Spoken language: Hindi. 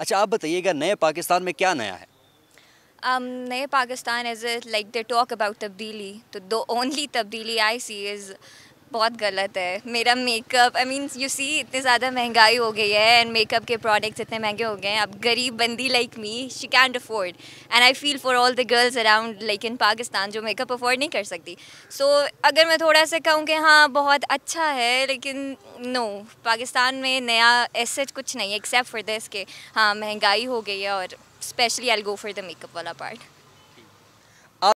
अच्छा आप बताइएगा नए पाकिस्तान में क्या नया है um, नए Pakistan as like they talk about तब्दीली तो दो ओनली तब्दीली आई सी इज़ बहुत गलत है मेरा makeup I mean you see इतनी ज़्यादा महंगाई हो गई है एंड मेकअप के प्रोडक्ट्स इतने महंगे हो गए हैं अब गरीब बंदी like me she can afford and I feel for all the girls around like in Pakistan जो मेकअप अफोर्ड नहीं कर सकती सो so, अगर मैं थोड़ा सा कहूँ कि हाँ बहुत अच्छा है लेकिन नो no, पाकिस्तान में नया एसेट कुछ नहीं है एक्सेप्ट फॉर दिस के हाँ महंगाई हो गई है और specially I go for the makeup वाला पार्ट